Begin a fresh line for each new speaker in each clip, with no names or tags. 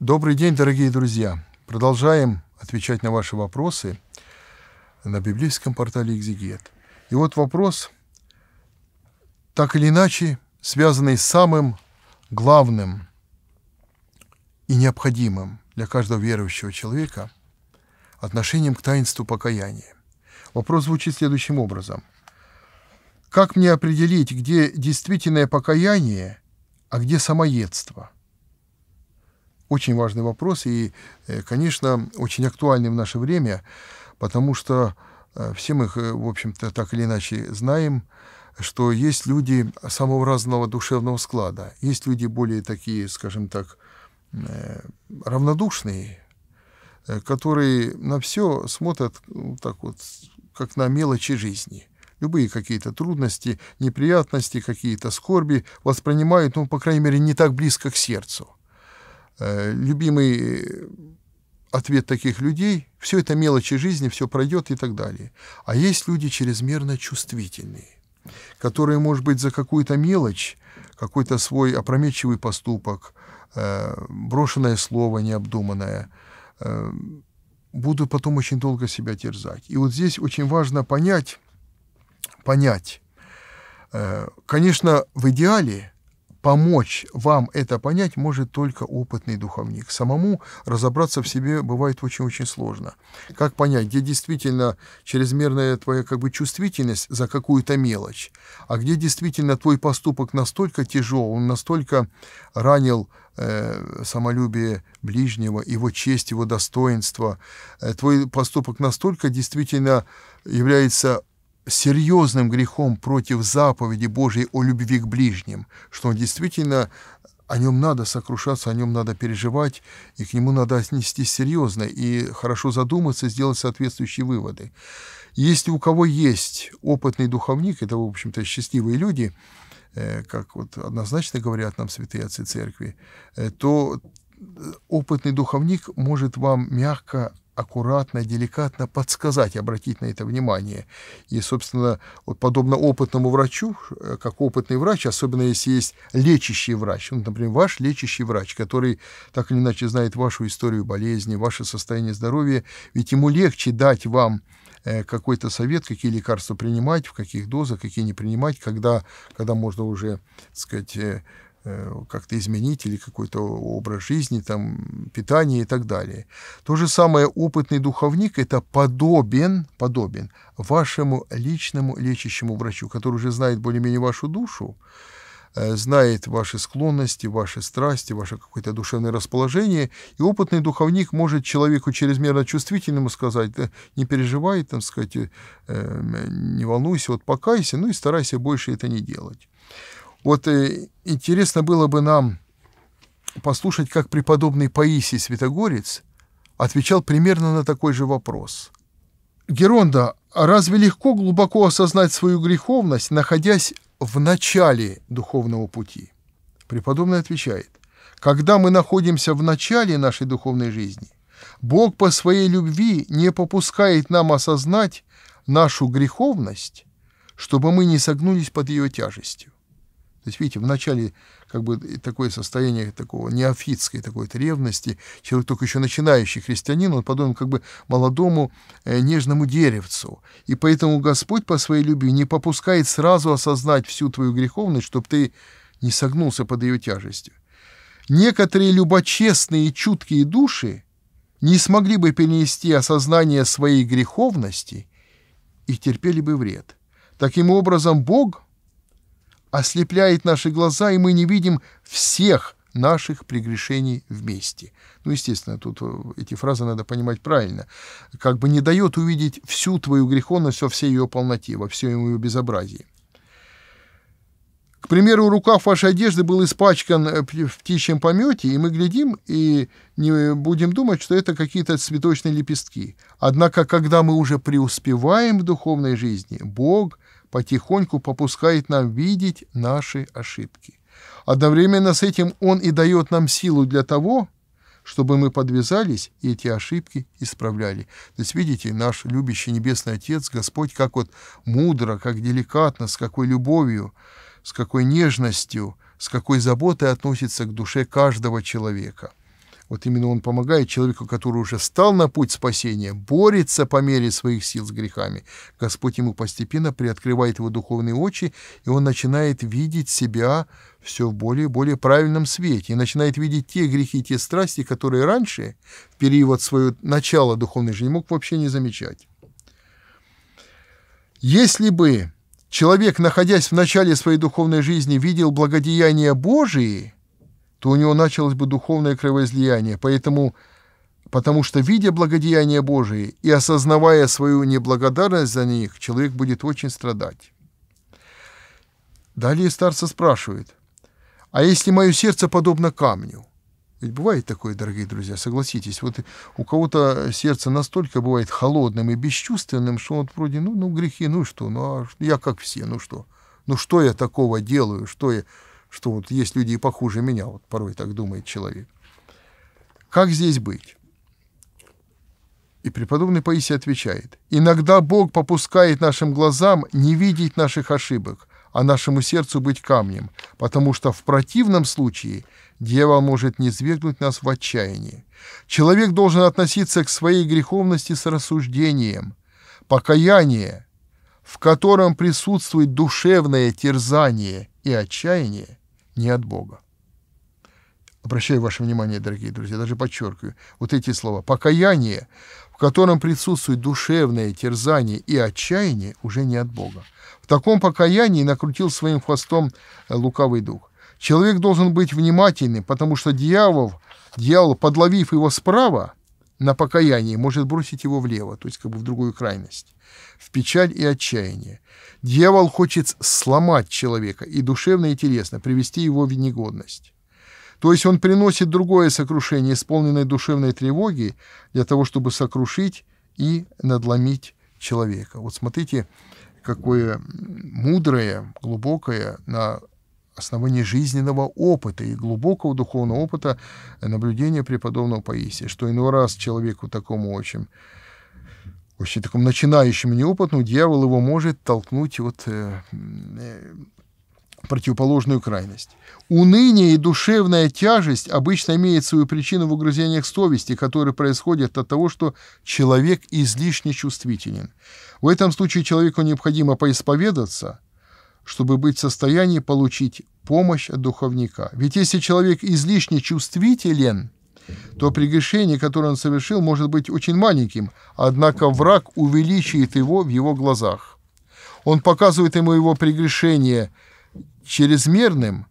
Добрый день, дорогие друзья! Продолжаем отвечать на ваши вопросы на библейском портале «Экзегет». И вот вопрос, так или иначе, связанный с самым главным и необходимым для каждого верующего человека отношением к таинству покаяния. Вопрос звучит следующим образом. Как мне определить, где действительное покаяние, а где самоедство – очень важный вопрос и, э, конечно, очень актуальный в наше время, потому что э, все мы, э, в общем-то, так или иначе знаем, что есть люди самого разного душевного склада. Есть люди более такие, скажем так, равнодушные, которые на все смотрят ну, так вот, как на мелочи жизни. Любые какие-то трудности, неприятности, какие-то скорби воспринимают, ну, по крайней мере, не так близко к сердцу. Э, любимый э, ответ таких людей – все это мелочи жизни, все пройдет и так далее. А есть люди чрезмерно чувствительные, которые, может быть, за какую-то мелочь, какой-то свой опрометчивый поступок, э, брошенное слово необдуманное, будут потом очень долго себя терзать. И вот здесь очень важно понять, понять, конечно, в идеале Помочь вам это понять может только опытный духовник. Самому разобраться в себе бывает очень-очень сложно. Как понять, где действительно чрезмерная твоя как бы чувствительность за какую-то мелочь, а где действительно твой поступок настолько тяжел, он настолько ранил э, самолюбие ближнего, его честь, его достоинство. Э, твой поступок настолько действительно является серьезным грехом против заповеди Божьей о любви к ближним, что он действительно о нем надо сокрушаться, о нем надо переживать, и к нему надо отнестись серьезно и хорошо задуматься, сделать соответствующие выводы. Если у кого есть опытный духовник, это, в общем-то, счастливые люди, э, как вот однозначно говорят нам святые отцы церкви, э, то э, опытный духовник может вам мягко аккуратно, деликатно подсказать, обратить на это внимание. И, собственно, вот подобно опытному врачу, э, как опытный врач, особенно если есть лечащий врач, ну, например, ваш лечащий врач, который так или иначе знает вашу историю болезни, ваше состояние здоровья, ведь ему легче дать вам э, какой-то совет, какие лекарства принимать, в каких дозах, какие не принимать, когда, когда можно уже, так сказать, э, Э, как-то изменить или какой-то образ жизни, там, питание и так далее. То же самое опытный духовник – это подобен, подобен вашему личному лечащему врачу, который уже знает более-менее вашу душу, э, знает ваши склонности, ваши страсти, ваше какое-то душевное расположение. И опытный духовник может человеку чрезмерно чувствительному сказать, не переживай, там, сказать, э, не волнуйся, вот покайся, ну и старайся больше это не делать. Вот э, интересно было бы нам послушать, как преподобный Паисий Святогорец отвечал примерно на такой же вопрос. Геронда, а разве легко глубоко осознать свою греховность, находясь в начале духовного пути? Преподобный отвечает, когда мы находимся в начале нашей духовной жизни, Бог по своей любви не попускает нам осознать нашу греховность, чтобы мы не согнулись под ее тяжестью. То есть, видите, в начале как бы такое состояние такого неофитской такой ревности, человек только еще начинающий христианин, он подобен как бы молодому э, нежному деревцу. И поэтому Господь по своей любви не попускает сразу осознать всю твою греховность, чтобы ты не согнулся под ее тяжестью. Некоторые любочестные и чуткие души не смогли бы перенести осознание своей греховности и терпели бы вред. Таким образом, Бог — ослепляет наши глаза, и мы не видим всех наших прегрешений вместе. Ну, естественно, тут э, эти фразы надо понимать правильно. Как бы не дает увидеть всю твою греховность во всей ее полноте, во всем ее безобразии. К примеру, рукав вашей одежды был испачкан э, в птичьем помете, и мы глядим и не будем думать, что это какие-то цветочные лепестки. Однако, когда мы уже преуспеваем в духовной жизни, Бог – потихоньку попускает нам видеть наши ошибки. Одновременно с этим Он и дает нам силу для того, чтобы мы подвязались и эти ошибки исправляли. То есть, видите, наш любящий Небесный Отец, Господь, как вот мудро, как деликатно, с какой любовью, с какой нежностью, с какой заботой относится к душе каждого человека – вот именно он помогает человеку, который уже стал на путь спасения, борется по мере своих сил с грехами. Господь ему постепенно приоткрывает его духовные очи, и он начинает видеть себя все в более и более правильном свете, и начинает видеть те грехи, те страсти, которые раньше, в период своего начала духовной жизни, мог вообще не замечать. Если бы человек, находясь в начале своей духовной жизни, видел благодеяния Божии – то у него началось бы духовное кровоизлияние. Поэтому, потому что, видя благодеяние Божие и осознавая свою неблагодарность за них, человек будет очень страдать. Далее старца спрашивает, а если мое сердце подобно камню? Ведь бывает такое, дорогие друзья, согласитесь. Вот у кого-то сердце настолько бывает холодным и бесчувственным, что он вроде, ну, ну грехи, ну что, ну а я как все, ну что? Ну что я такого делаю, что я что вот есть люди и похуже меня, вот порой так думает человек. Как здесь быть? И преподобный Паисий отвечает, «Иногда Бог попускает нашим глазам не видеть наших ошибок, а нашему сердцу быть камнем, потому что в противном случае дьявол может не свергнуть нас в отчаянии. Человек должен относиться к своей греховности с рассуждением. Покаяние, в котором присутствует душевное терзание и отчаяние, не от Бога. Обращаю ваше внимание, дорогие друзья, даже подчеркиваю, вот эти слова. Покаяние, в котором присутствует душевное терзание и отчаяние, уже не от Бога. В таком покаянии накрутил своим хвостом э, лукавый дух. Человек должен быть внимательным, потому что дьявол, дьявол, подловив его справа, на покаяние может бросить его влево, то есть как бы в другую крайность, в печаль и отчаяние. Дьявол хочет сломать человека и душевно, и телесно, привести его в негодность. То есть он приносит другое сокрушение, исполненное душевной тревоги, для того, чтобы сокрушить и надломить человека. Вот смотрите, какое мудрое, глубокое на основании жизненного опыта и глубокого духовного опыта наблюдения преподобного Паисия, что иной раз человеку такому очень очень такому начинающему неопытному дьявол его может толкнуть вот э, э, противоположную крайность. Уныние и душевная тяжесть обычно имеют свою причину в угрызениях совести, которые происходят от того, что человек излишне чувствителен. В этом случае человеку необходимо поисповедаться – чтобы быть в состоянии получить помощь от духовника. Ведь если человек излишне чувствителен, то прегрешение, которое он совершил, может быть очень маленьким, однако враг увеличивает его в его глазах. Он показывает ему его прегрешение чрезмерным,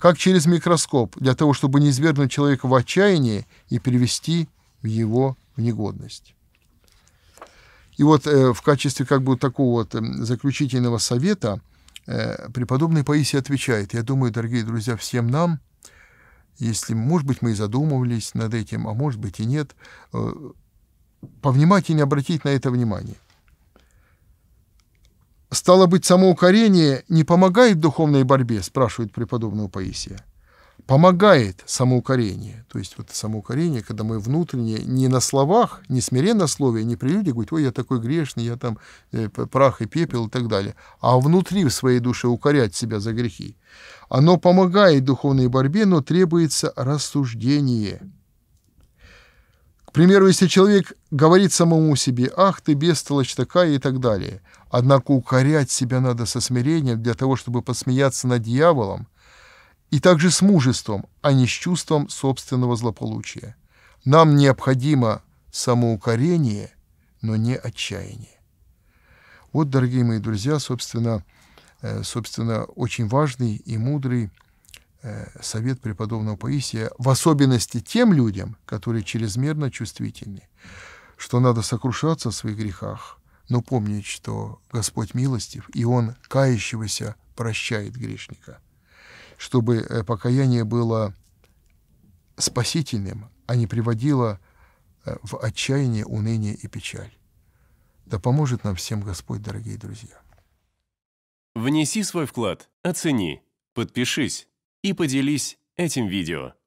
как через микроскоп, для того, чтобы не извергнуть человека в отчаяние и привести его в негодность. И вот э, в качестве как бы такого вот эм, заключительного совета – Э, Преподобный Паисий отвечает, я думаю, дорогие друзья, всем нам, если, может быть, мы и задумывались над этим, а может быть и нет, э, повнимательнее обратить на это внимание. Стало быть, самоукорение не помогает в духовной борьбе, спрашивает преподобного Паисия помогает самоукорение. То есть вот самоукорение, когда мы внутренне, не на словах, не смиренно слове, не при людях говорить, ой, я такой грешный, я там э, прах и пепел и так далее, а внутри в своей душе укорять себя за грехи. Оно помогает духовной борьбе, но требуется рассуждение. К примеру, если человек говорит самому себе, ах, ты бестолочь такая и так далее, однако укорять себя надо со смирением для того, чтобы посмеяться над дьяволом, и также с мужеством, а не с чувством собственного злополучия. Нам необходимо самоукорение, но не отчаяние. Вот, дорогие мои друзья, собственно, э, собственно, очень важный и мудрый э, совет преподобного Паисия, в особенности тем людям, которые чрезмерно чувствительны, что надо сокрушаться в своих грехах, но помнить, что Господь милостив, и Он кающегося прощает грешника чтобы э, покаяние было спасительным, а не приводило э, в отчаяние, уныние и печаль. Да поможет нам всем Господь, дорогие друзья. Внеси свой вклад, оцени, подпишись и поделись этим видео.